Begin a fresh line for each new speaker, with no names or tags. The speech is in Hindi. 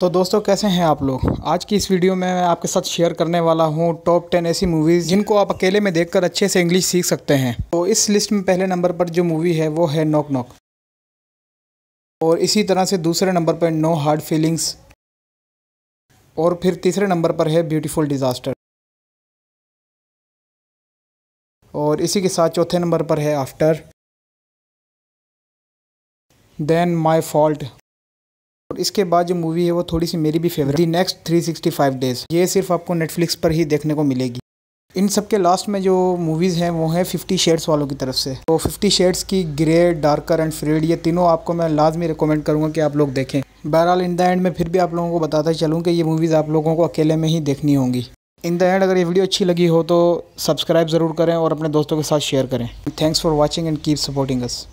तो दोस्तों कैसे हैं आप लोग आज की इस वीडियो में मैं आपके साथ शेयर करने वाला हूं टॉप टेन ऐसी मूवीज़ जिनको आप अकेले में देखकर अच्छे से इंग्लिश सीख सकते हैं तो इस लिस्ट में पहले नंबर पर जो मूवी है वो है नोक नॉक और इसी तरह से दूसरे नंबर पर नो हार्ड फीलिंग्स
और फिर तीसरे नंबर पर है ब्यूटीफुल डिज़ास्टर और इसी के साथ चौथे नंबर पर है आफ्टर
देन माई फॉल्ट और इसके बाद जो मूवी है वो थोड़ी सी मेरी भी फेवरेट दी नेक्स्ट 365 डेज ये सिर्फ आपको नेटफ्लिक्स पर ही देखने को मिलेगी इन सब के लास्ट में जो मूवीज़ हैं वो हैं फिफ्टी शेड्स वालों की तरफ से तो फिफ्टी शेड्स की ग्रे डार्कर एंड फ्रेड ये तीनों आपको मैं लाजमी रिकमेंड करूँगा कि आप लोग देखें बहरहाल इन द एंड में फिर भी आप लोगों को बताता चलूँ कि ये मूवीज़ आप लोगों को अकेले में ही देखनी होंगी इन द एंड अगर ये वीडियो अच्छी लगी हो तो सब्सक्राइब ज़रूर करें और अपने दोस्तों के साथ शेयर करें thanks for watching and keep supporting us